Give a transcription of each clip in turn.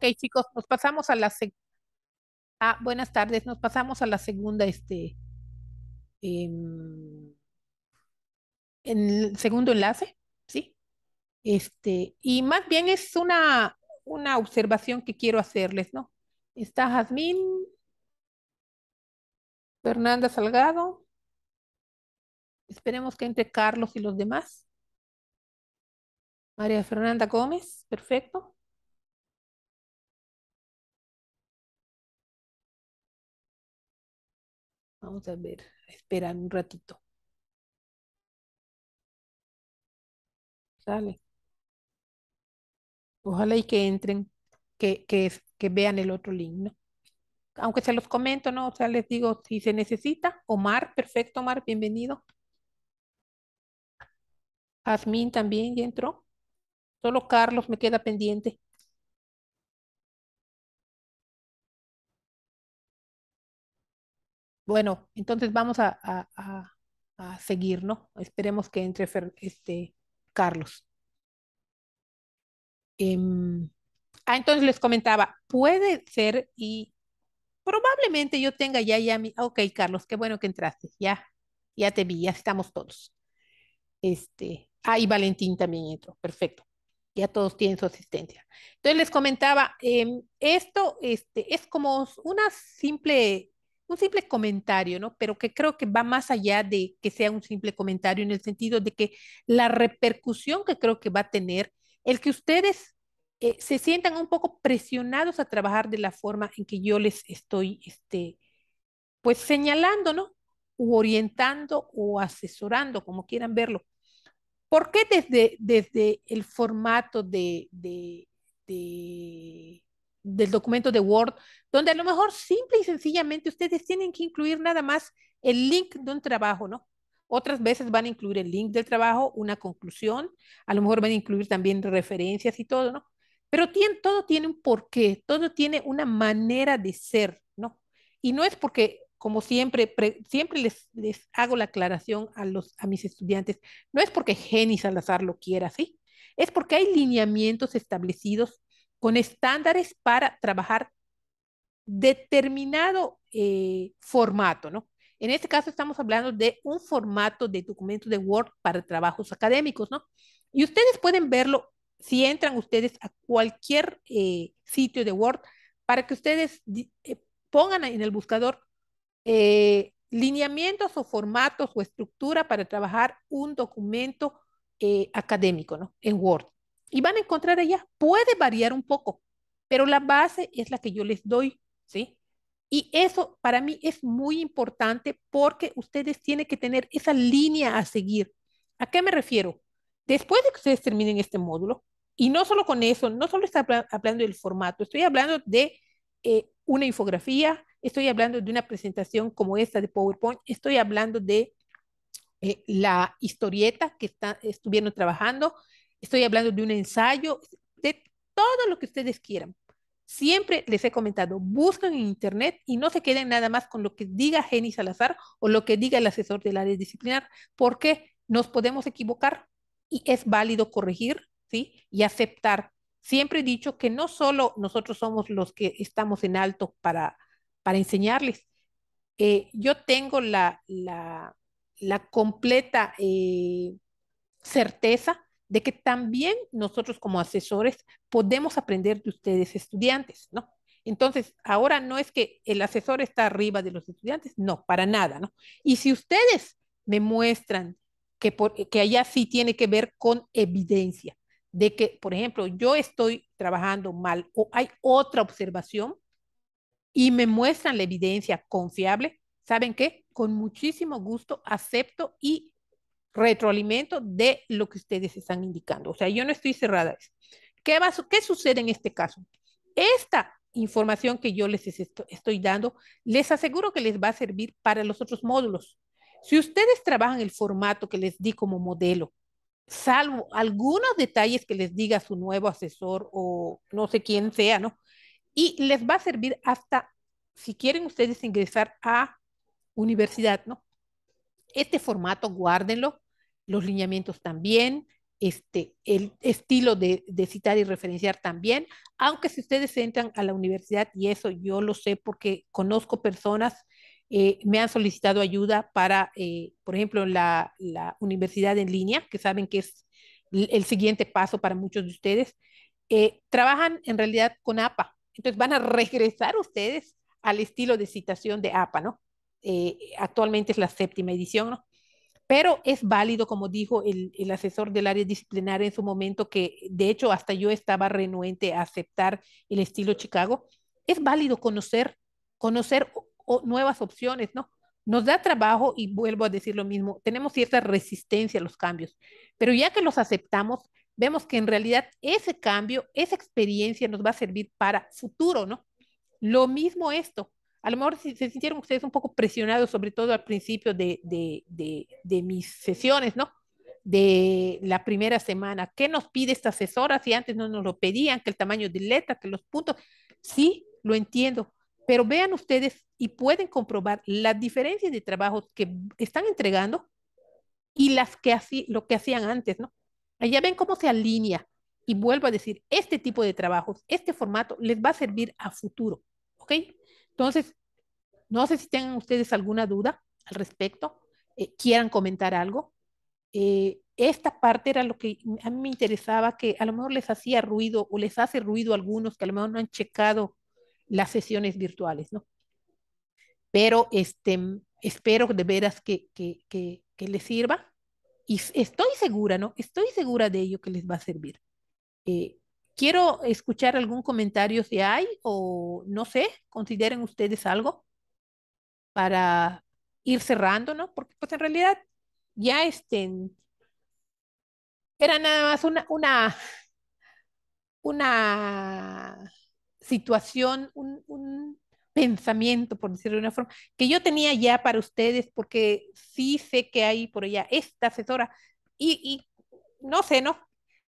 Ok, chicos, nos pasamos a la Ah, buenas tardes, nos pasamos a la segunda, este, em, en el segundo enlace, ¿sí? Este, y más bien es una, una observación que quiero hacerles, ¿no? Está Jazmín, Fernanda Salgado, esperemos que entre Carlos y los demás. María Fernanda Gómez, perfecto. Vamos a ver, esperan un ratito. Sale. Ojalá y que entren, que, que, que vean el otro link, ¿no? Aunque se los comento, ¿no? O sea, les digo si se necesita. Omar, perfecto, Omar, bienvenido. Jazmín también ya entró. Solo Carlos me queda pendiente. Bueno, entonces vamos a, seguir, ¿no? Esperemos que entre este, Carlos. Em, ah, entonces les comentaba, puede ser y probablemente yo tenga ya, ya mi, ok, Carlos, qué bueno que entraste, ya, ya te vi, ya estamos todos. Este, ah, y Valentín también entró, perfecto. Ya todos tienen su asistencia. Entonces les comentaba, em, esto este, es como una simple un simple comentario, ¿no? Pero que creo que va más allá de que sea un simple comentario en el sentido de que la repercusión que creo que va a tener el que ustedes eh, se sientan un poco presionados a trabajar de la forma en que yo les estoy, este, pues señalando, ¿no? O orientando o asesorando, como quieran verlo. ¿Por qué desde, desde el formato de del documento de Word, donde a lo mejor simple y sencillamente ustedes tienen que incluir nada más el link de un trabajo, ¿no? Otras veces van a incluir el link del trabajo, una conclusión, a lo mejor van a incluir también referencias y todo, ¿no? Pero todo tiene un porqué, todo tiene una manera de ser, ¿no? Y no es porque, como siempre, siempre les, hago la aclaración a, los, a mis estudiantes, no es porque Jenny Salazar lo quiera, ¿sí? Es porque hay lineamientos establecidos con estándares para trabajar determinado eh, formato, ¿no? En este caso estamos hablando de un formato de documento de Word para trabajos académicos, ¿no? Y ustedes pueden verlo si entran ustedes a cualquier eh, sitio de Word para que ustedes eh, pongan en el buscador lineamientos o formatos o estructura para trabajar un documento académico, ¿no? En Word y van a encontrar allá. Puede variar un poco, pero la base es la que yo les doy, ¿sí? Y eso para mí es muy importante porque ustedes tienen que tener esa línea a seguir. ¿A qué me refiero? Después de que ustedes terminen este módulo, y no solo con eso, no solo está hablando del formato, estoy hablando de eh, una infografía, estoy hablando de una presentación como esta de PowerPoint, estoy hablando de eh, la historieta que está, estuvieron trabajando, estoy hablando de un ensayo, de todo lo que ustedes quieran. Siempre les he comentado, busquen en Internet y no se queden nada más con lo que diga Jenny Salazar o lo que diga el asesor del área disciplinar, porque nos podemos equivocar y es válido corregir ¿sí? y aceptar. Siempre he dicho que no solo nosotros somos los que estamos en alto para, para enseñarles. Eh, yo tengo la, la, completa eh, certeza de que también nosotros como asesores podemos aprender de ustedes estudiantes, ¿no? Entonces, ahora no es que el asesor está arriba de los estudiantes, no, para nada, ¿no? Y si ustedes me muestran que, por, que allá sí tiene que ver con evidencia, de que, por ejemplo, yo estoy trabajando mal o hay otra observación y me muestran la evidencia confiable, ¿saben qué? Con muchísimo gusto acepto y retroalimento de lo que ustedes están indicando. O sea, yo no estoy cerrada ¿Qué, va, qué sucede en este caso? Esta información que yo les estoy dando, les aseguro que les va a servir para los otros módulos. Si ustedes trabajan el formato que les di como modelo, salvo algunos detalles que les diga su nuevo asesor o no sé quién sea, ¿no? Y les va a servir hasta si quieren ustedes ingresar a universidad, ¿no? Este formato guárdenlo, los lineamientos también, este, el estilo de, citar y referenciar también, aunque si ustedes entran a la universidad, y eso yo lo sé porque conozco personas, eh, me han solicitado ayuda para, eh, por ejemplo, la, universidad en línea, que saben que es el siguiente paso para muchos de ustedes, eh, trabajan en realidad con APA. Entonces van a regresar ustedes al estilo de citación de APA, ¿no? actualmente es la séptima edición, ¿no? Pero es válido, como dijo el, asesor del área disciplinaria en su momento, que de hecho hasta yo estaba renuente a aceptar el estilo Chicago, es válido conocer, nuevas opciones, ¿no? Nos da trabajo y vuelvo a decir lo mismo, tenemos cierta resistencia a los cambios, pero ya que los aceptamos, vemos que en realidad ese cambio, esa experiencia nos va a servir para futuro, ¿no? Lo mismo esto, a lo mejor se, sintieron ustedes un poco presionados, sobre todo al principio de, de, mis sesiones, ¿no? de la primera semana. ¿Qué nos pide esta asesora si antes no nos lo pedían? Que el tamaño de letra, que los puntos. Sí, lo entiendo, pero vean ustedes y pueden comprobar las diferencias de trabajos que están entregando y las que así, lo que hacían antes, ¿no? Allá ven cómo se alinea y vuelvo a decir, este tipo de trabajos, este formato les va a servir a futuro, ¿ok? Entonces, no sé si tengan ustedes alguna duda al respecto, eh, quieran comentar algo. Eh, esta parte era lo que a mí me interesaba, que a lo mejor les hacía ruido o les hace ruido a algunos que a lo mejor no han checado las sesiones virtuales, ¿no? Pero este, espero de veras que, les sirva y estoy segura, ¿no? Estoy segura de ello que les va a servir. Eh, Quiero escuchar algún comentario si hay o no sé, consideren ustedes algo para ir cerrando, ¿no? Porque pues en realidad ya estén, era nada más una, una, una situación, un, pensamiento, por decirlo de una forma, que yo tenía ya para ustedes, porque sí sé que hay por allá esta asesora y no sé, ¿no?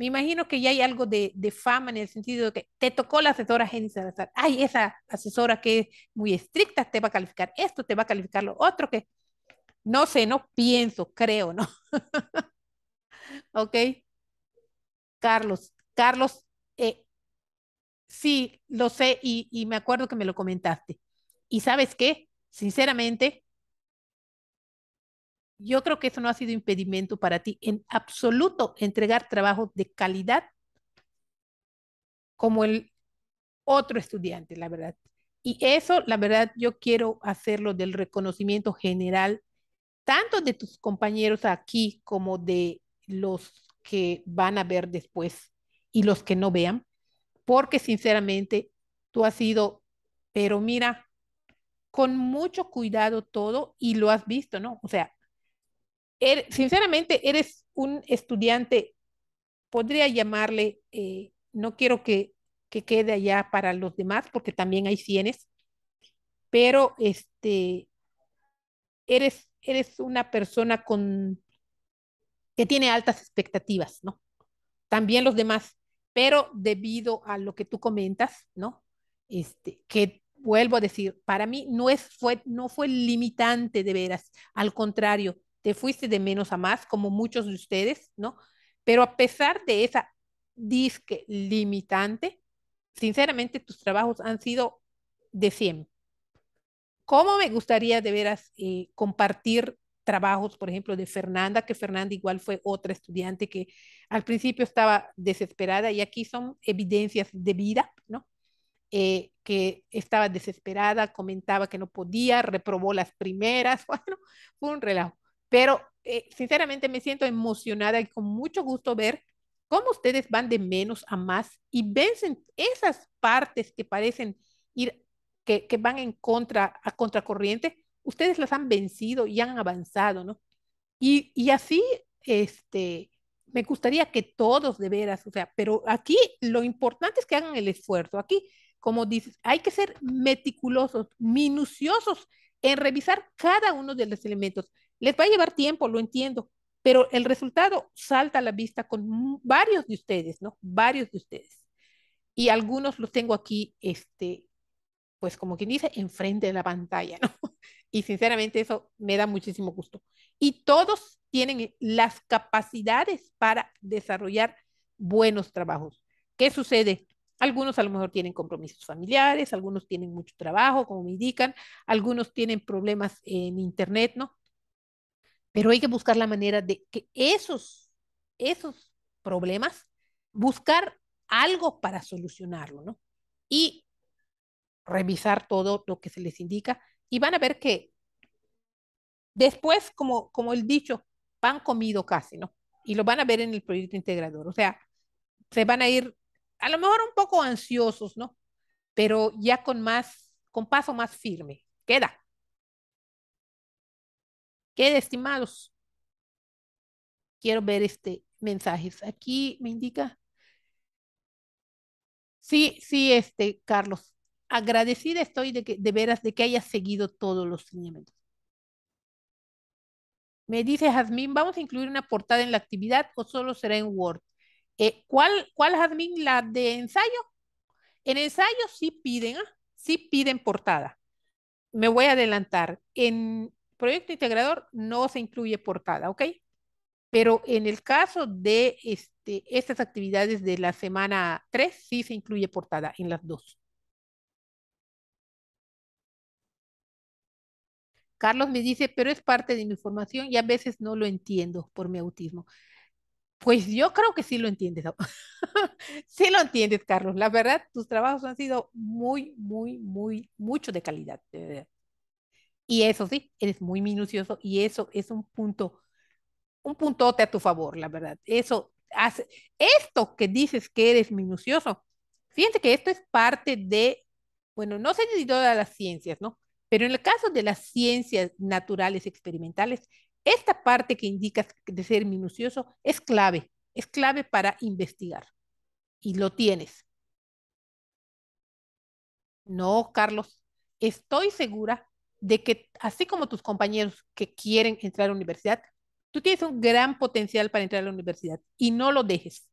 me imagino que ya hay algo de, fama en el sentido de que te tocó la asesora Jenny Ay, esa asesora que es muy estricta, te va a calificar esto, te va a calificar lo otro, que no sé, no pienso, creo, ¿no? ok. Carlos, Carlos, eh, sí, lo sé y, y me acuerdo que me lo comentaste. ¿Y sabes qué? Sinceramente, yo creo que eso no ha sido impedimento para ti en absoluto entregar trabajo de calidad como el otro estudiante, la verdad. Y eso, la verdad, yo quiero hacerlo del reconocimiento general, tanto de tus compañeros aquí como de los que van a ver después y los que no vean, porque sinceramente tú has sido, pero mira, con mucho cuidado todo y lo has visto, ¿no? O sea, Er, sinceramente, eres un estudiante, podría llamarle, eh, no quiero que, que quede allá para los demás, porque también hay cienes, pero este, eres, eres una persona con, que tiene altas expectativas, ¿no? También los demás, pero debido a lo que tú comentas, ¿no? Este, que vuelvo a decir, para mí no, es, fue, no fue limitante de veras, al contrario, te fuiste de menos a más, como muchos de ustedes, ¿no? Pero a pesar de esa disque limitante, sinceramente tus trabajos han sido de 100. ¿Cómo me gustaría de veras eh, compartir trabajos, por ejemplo, de Fernanda, que Fernanda igual fue otra estudiante que al principio estaba desesperada y aquí son evidencias de vida, ¿no? Eh, que estaba desesperada, comentaba que no podía, reprobó las primeras, bueno, fue un relajo. Pero eh, sinceramente me siento emocionada y con mucho gusto ver cómo ustedes van de menos a más y vencen esas partes que parecen ir, que, van en contra, a contracorriente, ustedes las han vencido y han avanzado, ¿no? Y, y así, este, me gustaría que todos de veras, o sea, pero aquí lo importante es que hagan el esfuerzo. Aquí, como dices, hay que ser meticulosos, minuciosos en revisar cada uno de los elementos. Les va a llevar tiempo, lo entiendo, pero el resultado salta a la vista con varios de ustedes, ¿no? Varios de ustedes. Y algunos los tengo aquí, este, pues como quien dice, enfrente de la pantalla, ¿no? Y sinceramente eso me da muchísimo gusto. Y todos tienen las capacidades para desarrollar buenos trabajos. ¿Qué sucede? Algunos a lo mejor tienen compromisos familiares, algunos tienen mucho trabajo, como me indican, algunos tienen problemas en Internet, ¿no? Pero hay que buscar la manera de que esos, esos problemas, buscar algo para solucionarlo, ¿no? Y revisar todo lo que se les indica y van a ver que después, como, como el dicho, pan comido casi, ¿no? Y lo van a ver en el proyecto integrador. O sea, se van a ir a lo mejor un poco ansiosos, ¿no? Pero ya con más, con paso más firme. Queda. Queda, estimados. Quiero ver este mensaje. Aquí me indica. Sí, sí, este, Carlos. Agradecida estoy de que, veras, de que hayas seguido todos los lineamientos. Me dice Jazmín, ¿vamos a incluir una portada en la actividad o solo será en Word? Eh, ¿cuál, ¿Cuál admin? La de ensayo. En ensayo sí piden, ¿ah? sí piden portada. Me voy a adelantar. En proyecto integrador no se incluye portada, ¿ok? Pero en el caso de este, estas actividades de la semana 3, sí se incluye portada en las dos. Carlos me dice, pero es parte de mi formación y a veces no lo entiendo por mi autismo. Pues yo creo que sí lo entiendes. sí lo entiendes, Carlos. La verdad, tus trabajos han sido muy, muy, muy, mucho de calidad. Y eso sí, eres muy minucioso y eso es un punto, un puntote a tu favor, la verdad. Eso hace, esto que dices que eres minucioso, fíjate que esto es parte de, bueno, no sé ni a las ciencias, ¿no? Pero en el caso de las ciencias naturales experimentales, esta parte que indicas de ser minucioso es clave, es clave para investigar. Y lo tienes. No, Carlos, estoy segura de que así como tus compañeros que quieren entrar a la universidad, tú tienes un gran potencial para entrar a la universidad y no lo dejes.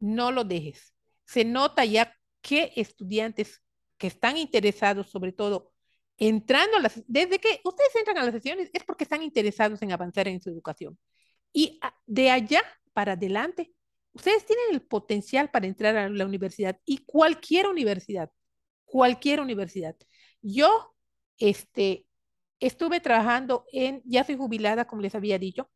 No lo dejes. Se nota ya que estudiantes que están interesados sobre todo entrando a las, desde que ustedes entran a las sesiones es porque están interesados en avanzar en su educación. Y ah, de allá para adelante, ustedes tienen el potencial para entrar a la universidad y cualquier universidad, cualquier universidad. Yo, este, estuve trabajando en, ya soy jubilada, como les había dicho,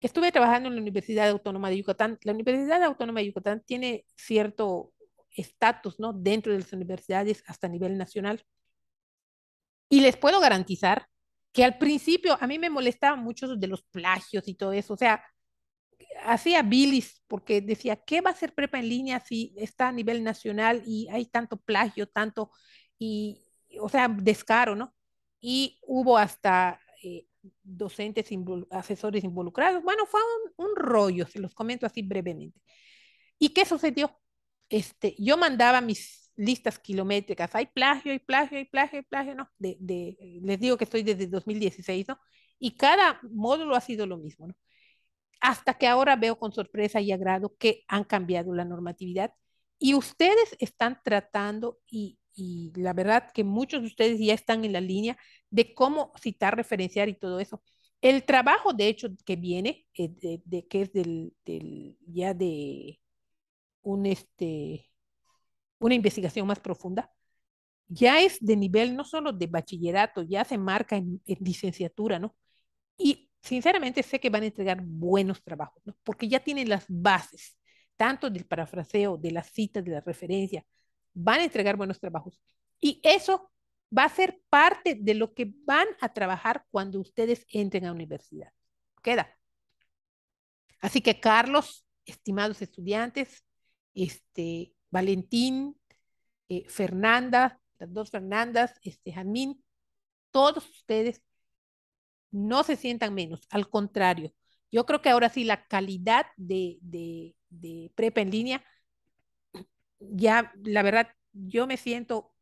estuve trabajando en la Universidad Autónoma de Yucatán. La Universidad Autónoma de Yucatán tiene cierto estatus, Dentro de las universidades hasta nivel nacional. Y les puedo garantizar que al principio a mí me molestaban mucho de los plagios y todo eso. O sea, hacía bilis porque decía, ¿qué va a ser prepa en línea si está a nivel nacional y hay tanto plagio, tanto, y, o sea, descaro, ¿no? Y hubo hasta eh, docentes, asesores involucrados. Bueno, fue un, un, rollo, se los comento así brevemente. ¿Y qué sucedió? Este, yo mandaba mis listas kilométricas, hay plagio, hay plagio, hay plagio, hay plagio, ¿no? De, de, les digo que estoy desde 2016, ¿no? Y cada módulo ha sido lo mismo, ¿no? Hasta que ahora veo con sorpresa y agrado que han cambiado la normatividad y ustedes están tratando y, y la verdad que muchos de ustedes ya están en la línea de cómo citar, referenciar y todo eso. El trabajo, de hecho, que viene, eh, de, que es del, del, ya de un este, una investigación más profunda, ya es de nivel no solo de bachillerato, ya se marca en, licenciatura, ¿no? Y sinceramente sé que van a entregar buenos trabajos, ¿no? Porque ya tienen las bases, tanto del parafraseo, de las citas, de la referencia, van a entregar buenos trabajos. Y eso va a ser parte de lo que van a trabajar cuando ustedes entren a universidad. Queda. Así que, Carlos, estimados estudiantes, este, Valentín, eh, Fernanda, las dos Fernandas, este, todos ustedes no se sientan menos, al contrario. Yo creo que ahora sí la calidad de, de, de prepa en línea, ya la verdad, yo me siento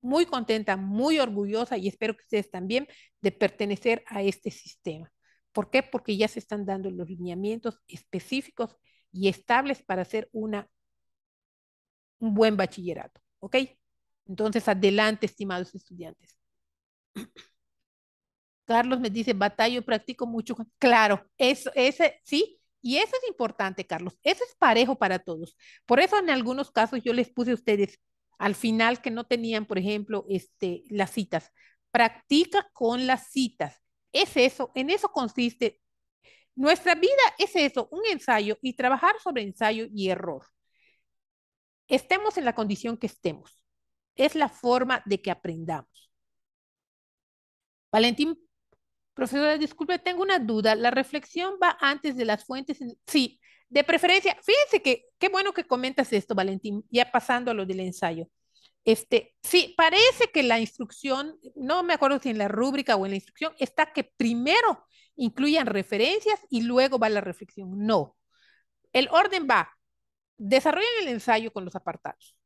muy contenta, muy orgullosa y espero que ustedes también de pertenecer a este sistema. ¿Por qué? Porque ya se están dando los lineamientos específicos y estables para hacer una un buen bachillerato, ¿ok? Entonces, adelante, estimados estudiantes. Carlos me dice, batalla, practico mucho. Claro, eso, ese, sí, y eso es importante, Carlos. Eso es parejo para todos. Por eso en algunos casos yo les puse a ustedes al final que no tenían, por ejemplo, este, las citas. Practica con las citas. Es eso, en eso consiste. Nuestra vida es eso, un ensayo y trabajar sobre ensayo y error. Estemos en la condición que estemos. Es la forma de que aprendamos. Valentín, profesora, disculpe, tengo una duda. ¿La reflexión va antes de las fuentes? Sí, de preferencia. Fíjense que qué bueno que comentas esto, Valentín, ya pasando a lo del ensayo. Este, sí, parece que la instrucción, no me acuerdo si en la rúbrica o en la instrucción, está que primero incluyan referencias y luego va la reflexión. No. El orden va Desarrollan el ensayo con los apartados.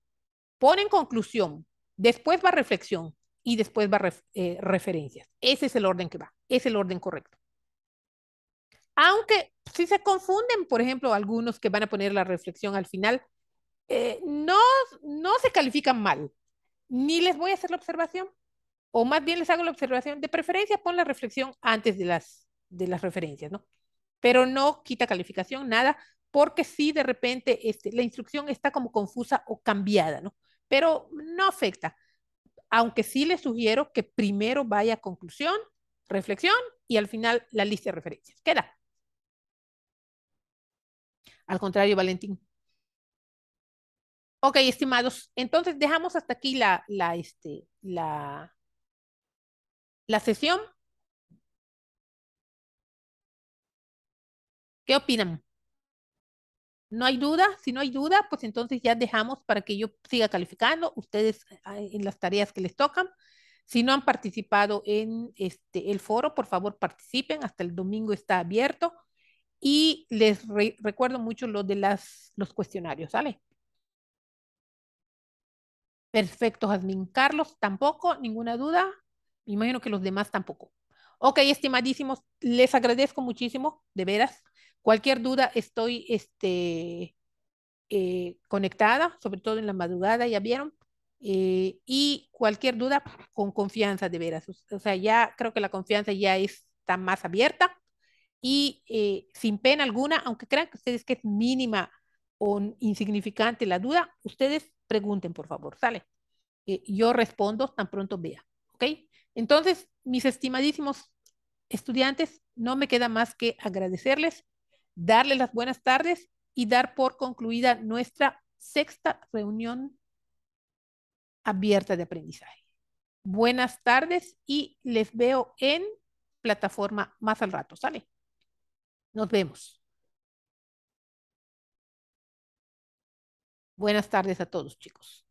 Ponen conclusión, después va reflexión y después va eh, referencias. Ese es el orden que va, es el orden correcto. Aunque si se confunden, por ejemplo, algunos que van a poner la reflexión al final, eh, no, no se califican mal, ni les voy a hacer la observación, o más bien les hago la observación, de preferencia pon la reflexión antes de las, de las referencias, ¿no? Pero no quita calificación, nada, porque si de repente este, la instrucción está como confusa o cambiada, ¿no? Pero no afecta, aunque sí les sugiero que primero vaya conclusión, reflexión y al final la lista de referencias. Queda. Al contrario, Valentín. Ok, estimados, entonces dejamos hasta aquí la, la, este, la, la sesión. ¿Qué opinan? No hay duda, si no hay duda, pues entonces ya dejamos para que yo siga calificando, ustedes en las tareas que les tocan. Si no han participado en este, el foro, por favor participen, hasta el domingo está abierto. Y les recuerdo mucho lo de las, los cuestionarios, ¿sale? Perfecto, Jazmín. Carlos, tampoco, ninguna duda. Me imagino que los demás tampoco. Ok, estimadísimos, les agradezco muchísimo, de veras, Cualquier duda, estoy este, eh, conectada, sobre todo en la madrugada, ya vieron. Eh, y cualquier duda con confianza de veras. O sea, ya creo que la confianza ya está más abierta y eh, sin pena alguna, aunque crean que ustedes que es mínima o insignificante la duda, ustedes pregunten, por favor, ¿sale? yo respondo tan pronto vea, ¿ok? Entonces, mis estimadísimos estudiantes, no me queda más que agradecerles darle las buenas tardes y dar por concluida nuestra sexta reunión abierta de aprendizaje. Buenas tardes y les veo en plataforma más al rato, ¿sale? Nos vemos. Buenas tardes a todos, chicos.